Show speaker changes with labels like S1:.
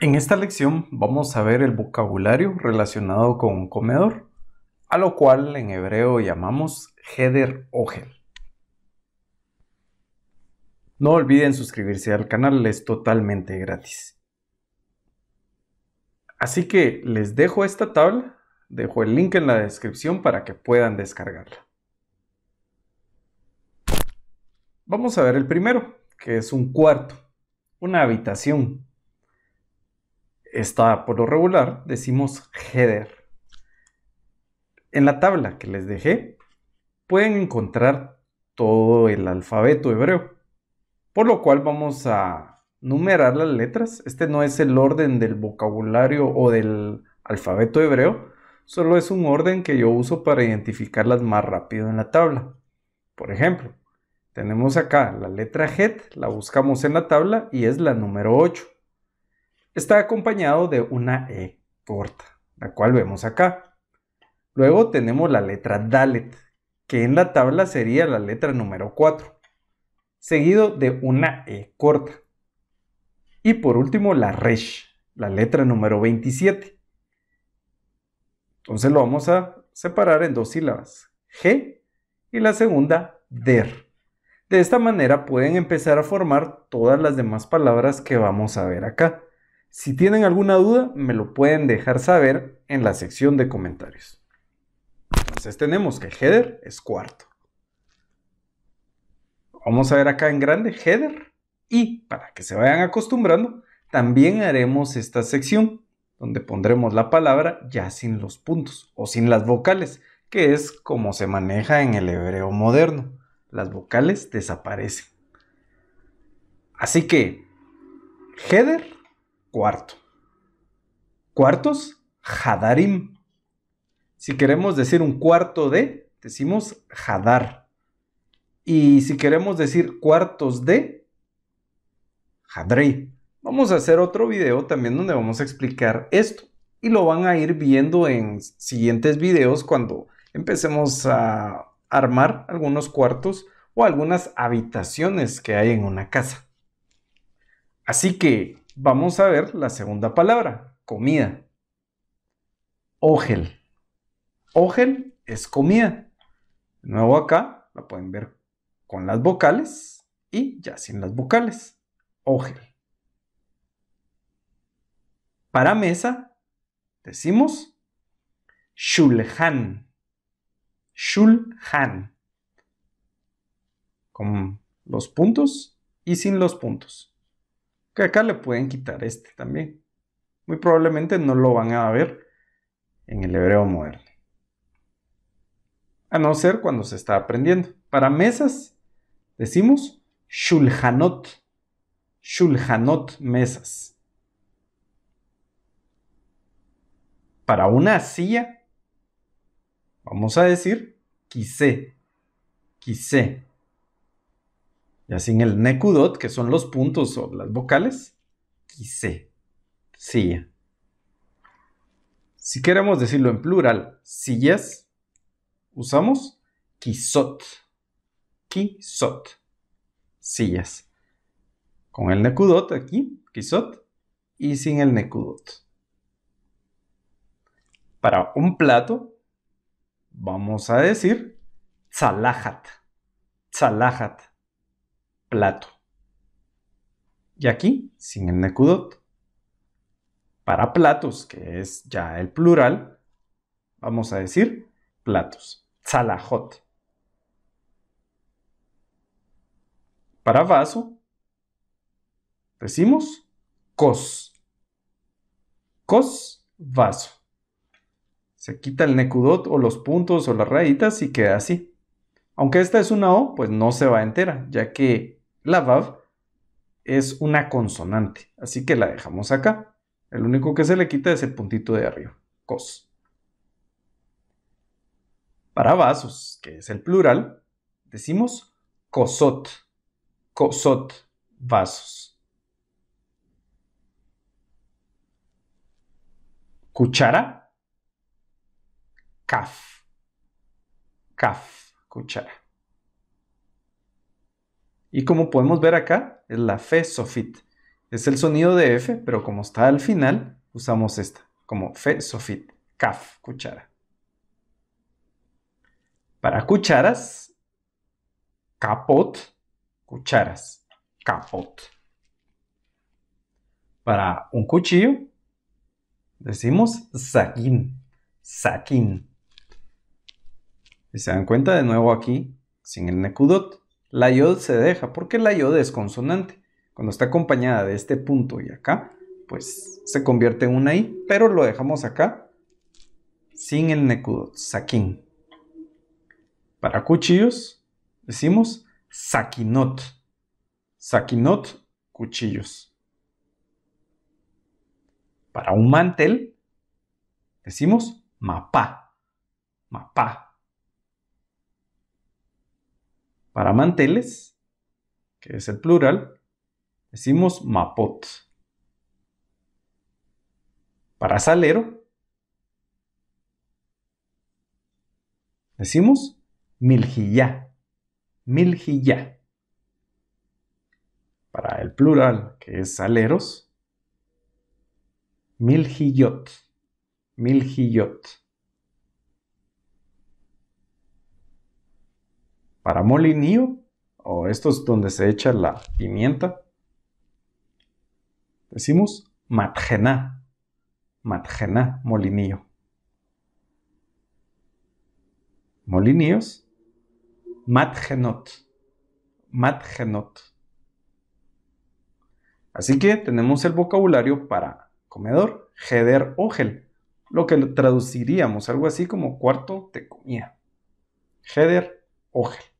S1: En esta lección vamos a ver el vocabulario relacionado con un comedor, a lo cual en hebreo llamamos heder ogel. No olviden suscribirse al canal, es totalmente gratis. Así que les dejo esta tabla, dejo el link en la descripción para que puedan descargarla. Vamos a ver el primero, que es un cuarto, una habitación. Está por lo regular, decimos header. En la tabla que les dejé, pueden encontrar todo el alfabeto hebreo, por lo cual vamos a numerar las letras. Este no es el orden del vocabulario o del alfabeto hebreo, solo es un orden que yo uso para identificarlas más rápido en la tabla. Por ejemplo, tenemos acá la letra het, la buscamos en la tabla y es la número 8. Está acompañado de una E corta, la cual vemos acá. Luego tenemos la letra dalet, que en la tabla sería la letra número 4, seguido de una E corta. Y por último la resh, la letra número 27. Entonces lo vamos a separar en dos sílabas, G y la segunda, der. De esta manera pueden empezar a formar todas las demás palabras que vamos a ver acá. Si tienen alguna duda, me lo pueden dejar saber en la sección de comentarios. Entonces tenemos que header es cuarto. Vamos a ver acá en grande header y para que se vayan acostumbrando, también haremos esta sección donde pondremos la palabra ya sin los puntos o sin las vocales, que es como se maneja en el hebreo moderno las vocales desaparecen. Así que, header, cuarto. Cuartos, hadarim. Si queremos decir un cuarto de, decimos hadar. Y si queremos decir cuartos de, hadri. Vamos a hacer otro video también donde vamos a explicar esto. Y lo van a ir viendo en siguientes videos cuando empecemos a armar algunos cuartos o algunas habitaciones que hay en una casa. Así que vamos a ver la segunda palabra, comida. Ogel. Ogel es comida. De nuevo acá la pueden ver con las vocales y ya sin las vocales. Ogel. Para mesa decimos shulhan. Shulhan. Con los puntos y sin los puntos. Que acá le pueden quitar este también. Muy probablemente no lo van a ver en el hebreo moderno. A no ser cuando se está aprendiendo. Para mesas decimos shulhanot. Shulhanot mesas. Para una silla Vamos a decir quise, quise. Y así el nekudot, que son los puntos o las vocales, quise, silla. Si queremos decirlo en plural, sillas, usamos quisot, quisot, sillas. Con el nekudot aquí, quisot, y sin el nekudot. Para un plato, vamos a decir zalajat. Zalajat plato. Y aquí, sin el nekudot. Para platos, que es ya el plural, vamos a decir platos, tzalajot. Para vaso, decimos cos. Cos, vaso. Se quita el nekudot o los puntos o las rayitas y queda así. Aunque esta es una O, pues no se va entera, ya que la vav es una consonante, así que la dejamos acá. El único que se le quita es el puntito de arriba, cos. Para vasos, que es el plural, decimos cosot, cosot, vasos. Cuchara Caf, caf, cuchara. Y como podemos ver acá, es la fe sofit. Es el sonido de F, pero como está al final, usamos esta, como fe sofit. caf, cuchara. Para cucharas, capot, cucharas, capot. Para un cuchillo, decimos saquín, saquín se dan cuenta de nuevo aquí, sin el nekudot, la yod se deja porque la yod es consonante. Cuando está acompañada de este punto y acá, pues se convierte en una i, pero lo dejamos acá sin el nekudot, saquín. Para cuchillos decimos saquinot. Saquinot, cuchillos. Para un mantel decimos mapá. Mapá, Para manteles, que es el plural, decimos mapot. Para salero, decimos miljilla, miljilla. Para el plural, que es saleros, miljillot. Miljillot. para molinillo o es donde se echa la pimienta, decimos matjená, matjená, molinillo. Molinillos, matgenot matgenot Así que tenemos el vocabulario para comedor, heder ogel, lo que traduciríamos algo así como cuarto de comida. Heder ogel.